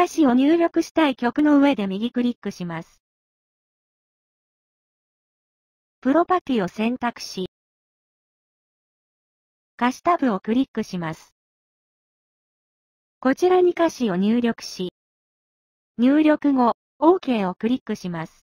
歌詞を入力したい曲の上で右クリックします。プロパティを選択し、歌詞タブをクリックします。こちらに歌詞を入力し、入力後、OK をクリックします。